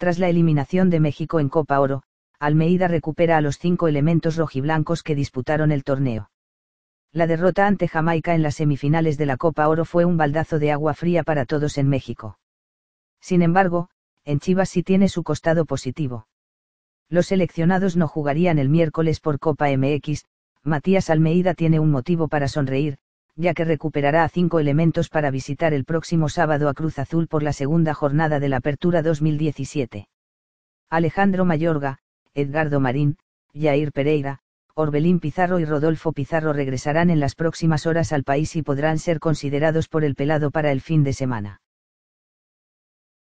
Tras la eliminación de México en Copa Oro, Almeida recupera a los cinco elementos rojiblancos que disputaron el torneo. La derrota ante Jamaica en las semifinales de la Copa Oro fue un baldazo de agua fría para todos en México. Sin embargo, en Chivas sí tiene su costado positivo. Los seleccionados no jugarían el miércoles por Copa MX, Matías Almeida tiene un motivo para sonreír, ya que recuperará a cinco elementos para visitar el próximo sábado a Cruz Azul por la segunda jornada de la Apertura 2017. Alejandro Mayorga, Edgardo Marín, Jair Pereira, Orbelín Pizarro y Rodolfo Pizarro regresarán en las próximas horas al país y podrán ser considerados por el pelado para el fin de semana.